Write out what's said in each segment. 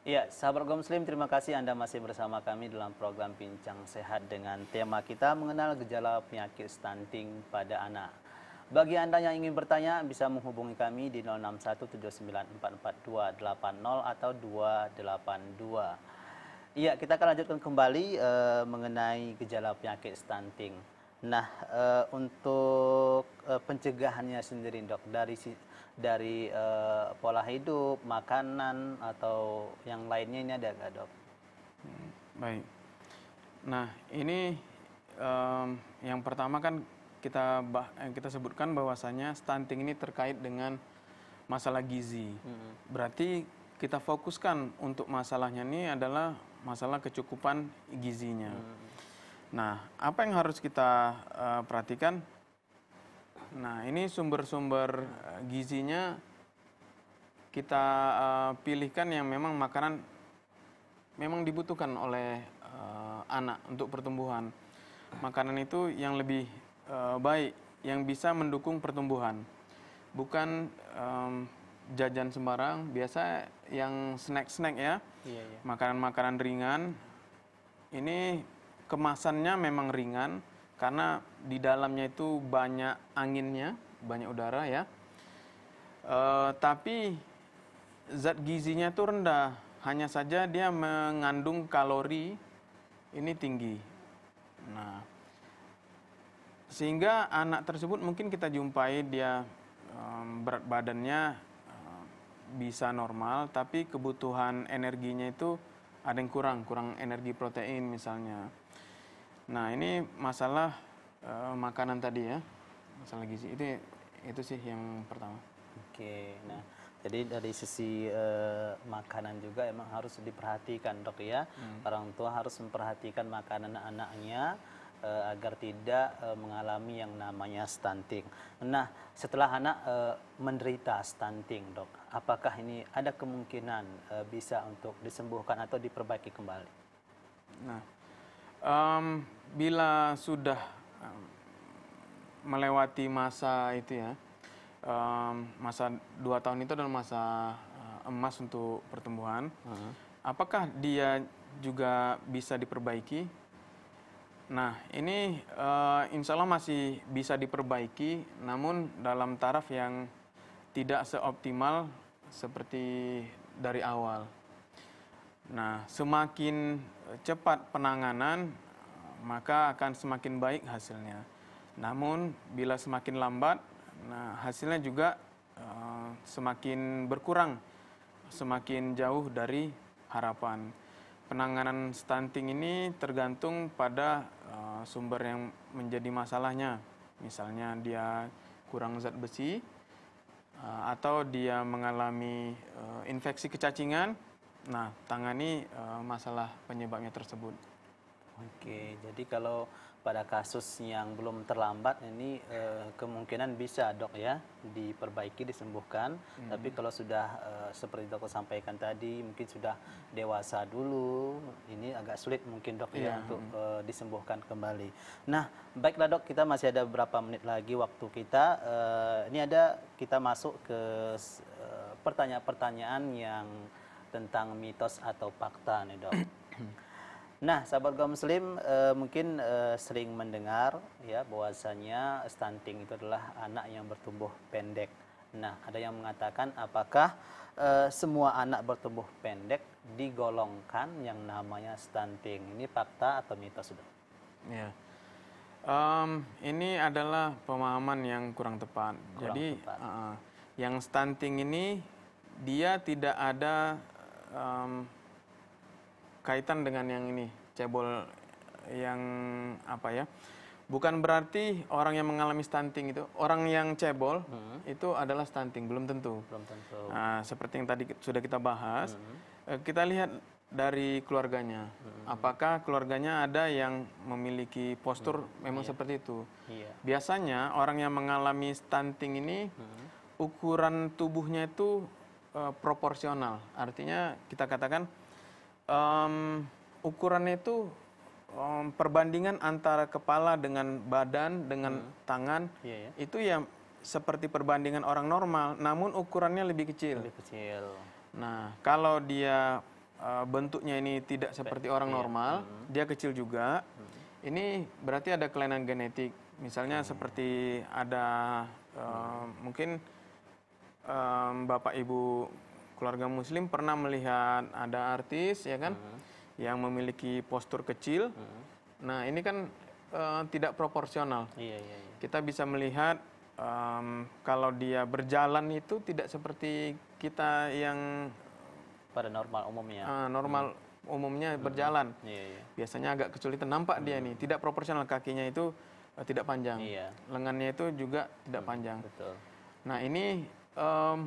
Ya, sahabat Muslim, terima kasih Anda masih bersama kami dalam program Pincang Sehat dengan tema kita mengenal gejala penyakit stunting pada anak. Bagi Anda yang ingin bertanya, bisa menghubungi kami di 0617944280 atau 282. Iya, kita akan lanjutkan kembali e, mengenai gejala penyakit stunting. Nah, e, untuk e, pencegahannya sendiri, dok, dari si dari uh, pola hidup, makanan atau yang lainnya ini ada nggak dok? Baik. Nah ini um, yang pertama kan kita bah eh, kita sebutkan bahwasanya stunting ini terkait dengan masalah gizi. Hmm. Berarti kita fokuskan untuk masalahnya ini adalah masalah kecukupan gizinya. Hmm. Nah apa yang harus kita uh, perhatikan? Nah, ini sumber-sumber eh, gizinya kita uh, pilihkan yang memang makanan memang dibutuhkan oleh uh, anak untuk pertumbuhan. Makanan itu yang lebih uh, baik yang bisa mendukung pertumbuhan. Bukan um, jajan sembarang, biasa yang snack-snack ya. Makanan-makanan iya, iya. ringan. Ini kemasannya memang ringan karena di dalamnya itu banyak anginnya, banyak udara ya. E, tapi zat gizinya itu rendah, hanya saja dia mengandung kalori ini tinggi. Nah, sehingga anak tersebut mungkin kita jumpai dia um, berat badannya um, bisa normal tapi kebutuhan energinya itu ada yang kurang kurang energi protein misalnya Nah ini masalah uh, makanan tadi ya, masalah gizi itu itu sih yang pertama. Oke, nah jadi dari sisi uh, makanan juga emang harus diperhatikan dok ya. Hmm. Orang tua harus memperhatikan makanan anaknya uh, agar tidak uh, mengalami yang namanya stunting. Nah setelah anak uh, menderita stunting dok, apakah ini ada kemungkinan uh, bisa untuk disembuhkan atau diperbaiki kembali? Nah Um, bila sudah melewati masa itu ya, um, masa dua tahun itu adalah masa eh, emas untuk pertumbuhan. Uh -huh. Apakah dia juga bisa diperbaiki? Nah, ini uh, insya Allah masih bisa diperbaiki, namun dalam taraf yang tidak seoptimal seperti dari awal. Nah, semakin cepat penanganan, maka akan semakin baik hasilnya. Namun, bila semakin lambat, nah hasilnya juga uh, semakin berkurang, semakin jauh dari harapan. Penanganan stunting ini tergantung pada uh, sumber yang menjadi masalahnya. Misalnya dia kurang zat besi, uh, atau dia mengalami infeksi kecacingan, Nah, tangani uh, masalah penyebabnya tersebut. Oke, jadi kalau pada kasus yang belum terlambat ini eh, kemungkinan bisa dok ya diperbaiki disembuhkan. Hmm. Tapi kalau sudah eh, seperti dokter sampaikan tadi mungkin sudah dewasa dulu, ini agak sulit mungkin dok yeah. ya iya, untuk hmm. eh, disembuhkan kembali. Nah baiklah dok kita masih ada beberapa menit lagi waktu kita. Eh, ini ada kita masuk ke pertanyaan-pertanyaan eh, yang tentang mitos atau fakta nih dok. Nah, sahabat kaum muslim e, mungkin e, sering mendengar ya bahwasanya stunting itu adalah anak yang bertumbuh pendek. Nah, ada yang mengatakan apakah e, semua anak bertumbuh pendek digolongkan yang namanya stunting? Ini fakta atau mitos dok? Ya. Um, ini adalah pemahaman yang kurang tepat. Kurang Jadi tepat. Uh, yang stunting ini dia tidak ada um, kaitan dengan yang ini cebol yang apa ya? Bukan berarti orang yang mengalami stunting itu, orang yang cebol hmm. itu adalah stunting, belum tentu. Belum tentu. Nah, seperti yang tadi sudah kita bahas, hmm. Eh, kita lihat dari keluarganya. Hmm. Apakah keluarganya ada yang memiliki postur hmm. memang iya. seperti itu? Iya. Biasanya orang yang mengalami stunting ini hmm. ukuran tubuhnya itu uh, proporsional. Artinya kita katakan um, ukurannya itu um, perbandingan antara kepala dengan badan dengan hmm. tangan yeah, yeah. itu ya seperti perbandingan orang normal, namun ukurannya lebih kecil. Lebih kecil. Nah, kalau dia uh, bentuknya ini tidak seperti orang iya. normal, hmm. dia kecil juga. Hmm. Ini berarti ada kelainan genetik, misalnya hmm. seperti ada uh, mungkin um, bapak ibu keluarga muslim pernah melihat ada artis ya kan hmm. yang memiliki postur kecil. Hmm. Nah ini kan uh, tidak proporsional. Iya, iya, iya. Kita bisa melihat um, kalau dia berjalan itu tidak seperti kita yang pada normal umumnya. Uh, normal hmm. umumnya hmm. berjalan. Hmm. Iya, iya. Biasanya agak kesulitan nampak hmm. dia ini tidak proporsional kakinya itu eh, tidak panjang. Iya. Lengannya itu juga tidak hmm, panjang. Betul. Nah ini um,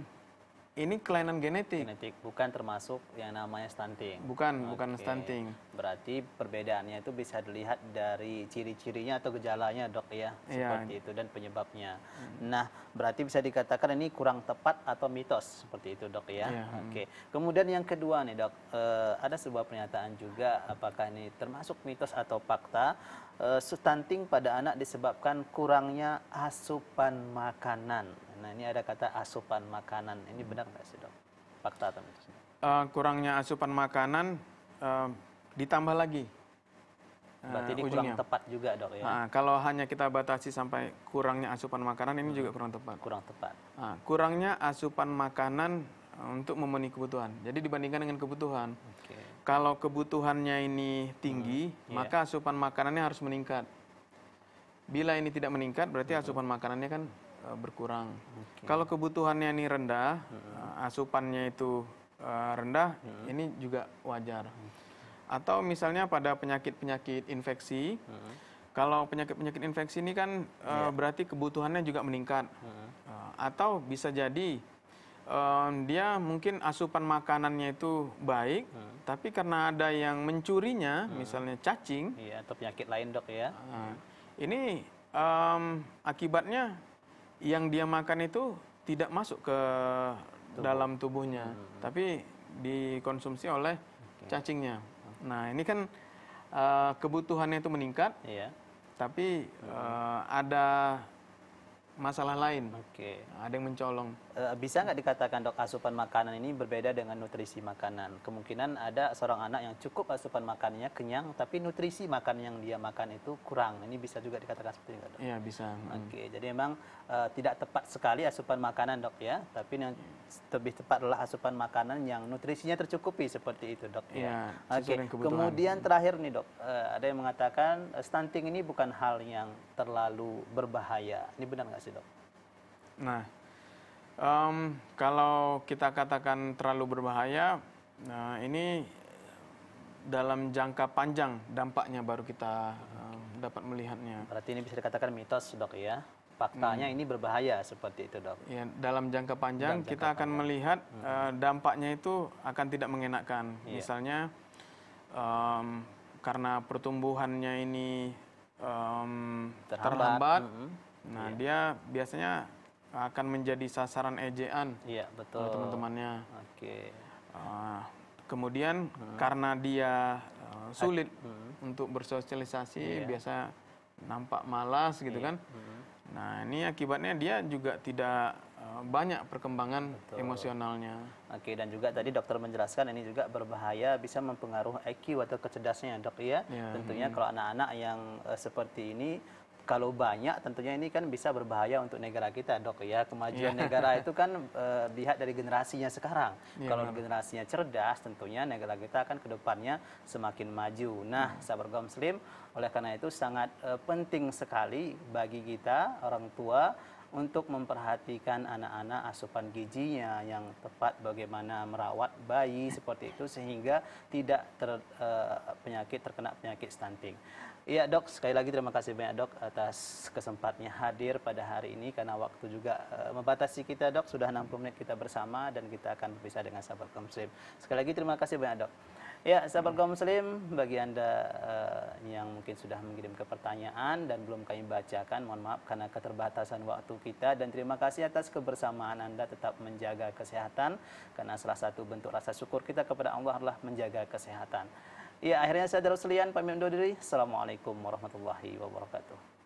ini kelainan genetik. Genetik bukan termasuk yang namanya stunting. Bukan, okay. bukan stunting. Berarti perbedaannya itu bisa dilihat dari ciri-cirinya atau gejalanya, Dok ya, iya. seperti ya. itu dan penyebabnya. Hmm. Nah, berarti bisa dikatakan ini kurang tepat atau mitos seperti itu, Dok ya. ya. Oke. Okay. Kemudian yang kedua nih, Dok, e, ada sebuah pernyataan juga apakah ini termasuk mitos atau fakta e, stunting pada anak disebabkan kurangnya asupan makanan. Nah ini ada kata asupan makanan. Ini benar nggak sih dok? Fakta atau mitos? Uh, kurangnya asupan makanan uh, ditambah lagi. Eh, berarti ini ujungnya. kurang tepat juga dok ya? Nah, kalau hanya kita batasi sampai kurangnya asupan makanan ini hmm. juga kurang tepat. Kurang tepat. Nah, kurangnya asupan makanan untuk memenuhi kebutuhan. Jadi dibandingkan dengan kebutuhan. Okay. Kalau kebutuhannya ini tinggi, hmm. yeah. maka asupan makanannya harus meningkat. Bila ini tidak meningkat, berarti hmm. asupan makanannya kan Eh, berkurang. Okay. Kalau kebutuhannya ini rendah, -huh. Eh, asupannya itu eh, rendah, -huh. ini juga wajar. Atau misalnya pada penyakit-penyakit infeksi, -huh. kalau penyakit-penyakit infeksi ini kan yeah. Iya. berarti kebutuhannya juga meningkat. Atau bisa jadi um, dia mungkin asupan makanannya itu baik, -huh. tapi karena ada yang mencurinya, -huh. misalnya cacing. Iya, atau penyakit lain dok ya. Uh, Ini um, akibatnya yang dia makan itu tidak masuk ke Tubuh. dalam tubuhnya, hmm. hmm, hmm. tapi dikonsumsi oleh okay. cacingnya. Nah, ini kan uh, kebutuhannya itu meningkat, yeah. tapi uh, ada masalah lain. Oke. Okay. Ada yang mencolong. Eh, bisa nggak dikatakan dok asupan makanan ini berbeda dengan nutrisi makanan? Kemungkinan ada seorang anak yang cukup asupan makannya kenyang, tapi nutrisi makan yang dia makan itu kurang. Ini bisa juga dikatakan seperti itu dok? Iya bisa. Oke. Okay. Jadi memang uh, tidak tepat sekali asupan makanan dok ya, tapi yang lebih tepat adalah asupan makanan yang nutrisinya tercukupi seperti itu dok. Ya. Iya. Ya. Oke. Okay. Kemudian terakhir nih dok, uh, ada yang mengatakan stunting ini bukan hal yang terlalu berbahaya. Ini benar nggak? sih dok. Nah, um, kalau kita katakan terlalu berbahaya, nah ini dalam jangka panjang dampaknya baru kita um, dapat melihatnya. Berarti ini bisa dikatakan mitos dok ya? Faktanya hmm. ini berbahaya seperti itu dok. Ya, dalam jangka panjang dalam jangka kita akan panjang. melihat hmm. uh, dampaknya itu akan tidak mengenakan. Yeah. Misalnya um, karena pertumbuhannya ini um, terhambat, terhambat -hmm Nah, yeah. dia biasanya akan menjadi sasaran ejaan yeah, betul. teman-temannya. Oke. Okay. Uh, kemudian hmm. karena dia uh, sulit hmm. untuk bersosialisasi, yeah. biasa nampak malas gitu yeah. kan. Hmm. Nah, ini akibatnya dia juga tidak eh, banyak perkembangan Betul. emosionalnya. Oke, dan juga tadi dokter menjelaskan ini juga berbahaya bisa mempengaruhi IQ atau kecerdasannya, ya, dok ya. ya Tentunya hmm. kalau anak-anak yang uh, seperti ini kalau banyak tentunya ini kan bisa berbahaya untuk negara kita dok ya kemajuan iya. negara itu kan e, eh, lihat dari generasinya sekarang yeah, kalau benar. generasinya cerdas tentunya negara kita akan kedepannya semakin maju nah yeah. Hmm. sahabat gom muslim oleh karena itu sangat e, penting sekali bagi kita orang tua untuk memperhatikan anak-anak asupan gizinya yang tepat bagaimana merawat bayi seperti itu sehingga tidak ter, e, penyakit terkena penyakit stunting Iya dok, sekali lagi terima kasih banyak dok atas kesempatnya hadir pada hari ini karena waktu juga uh, membatasi kita dok, sudah 60 menit kita bersama dan kita akan berpisah dengan sahabat kaum Sekali lagi terima kasih banyak dok. Ya sahabat kaum bagi anda uh, yang mungkin sudah mengirim ke pertanyaan dan belum kami bacakan, mohon maaf karena keterbatasan waktu kita dan terima kasih atas kebersamaan anda tetap menjaga kesehatan karena salah satu bentuk rasa syukur kita kepada Allah adalah menjaga kesehatan. Ya, akhirnya saya Darul Selian, pamit undur diri. Assalamualaikum warahmatullahi wabarakatuh.